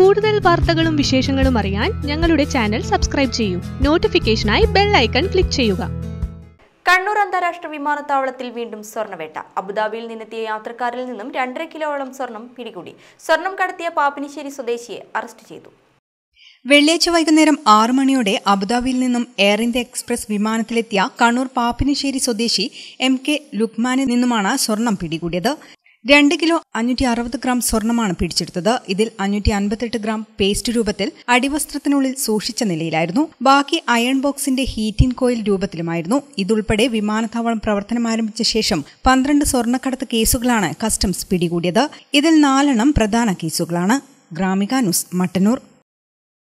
കൂടുതൽ വാർത്തകളും വിശേഷങ്ങളും അറിയാൻ ഞങ്ങളുടെ ചാനൽ സബ്സ്ക്രൈബ് ചെയ്യൂ നോട്ടിഫിക്കേഷനായി ബെൽ ഐക്കൺ ക്ലിക്ക് ചെയ്യുക കണ്ണൂർ അന്താരാഷ്ട്ര വിമാനത്താവളത്തിൽ വീണ്ടും സ്വർണ്ണവേട്ട അബുദാബിയിൽ നിന്നെത്തിയ യാത്രക്കാരിൽ നിന്നും രണ്ടര കിലോയോളം സ്വർണം പിടികൂടി സ്വർണം കടത്തിയ പാപ്പിനിശ്ശേരി സ്വദേശിയെ അറസ്റ്റ് ചെയ്തു വെള്ളിയാഴ്ച വൈകുന്നേരം ആറു മണിയോടെ അബുദാബിയിൽ നിന്നും എയർ ഇന്ത്യ എക്സ്പ്രസ് വിമാനത്തിലെത്തിയ കണ്ണൂർ പാപ്പിനിശ്ശേരി സ്വദേശി എം കെ ലുക്മാനിൽ നിന്നുമാണ് സ്വർണം പിടികൂടിയത് രണ്ട് കിലോ അഞ്ഞൂറ്റി അറുപത് ഗ്രാം സ്വർണമാണ് പിടിച്ചെടുത്തത് ഇതിൽ അഞ്ഞൂറ്റി അൻപത്തെട്ട് ഗ്രാം പേസ്റ്റ് രൂപത്തിൽ അടിവസ്ത്രത്തിനുള്ളിൽ സൂക്ഷിച്ച നിലയിലായിരുന്നു ബാക്കി അയൺ ബോക്സിന്റെ ഹീറ്റിംഗ് കോയിൽ രൂപത്തിലുമായിരുന്നു ഇതുൾപ്പെടെ വിമാനത്താവളം പ്രവർത്തനം ആരംഭിച്ച ശേഷം പന്ത്രണ്ട് സ്വർണ്ണക്കടത്ത് കേസുകളാണ് കസ്റ്റംസ് പിടികൂടിയത് ഇതിൽ നാലെണ്ണം പ്രധാന കേസുകളാണ് ഗ്രാമിക ന്യൂസ് മട്ടന്നൂർ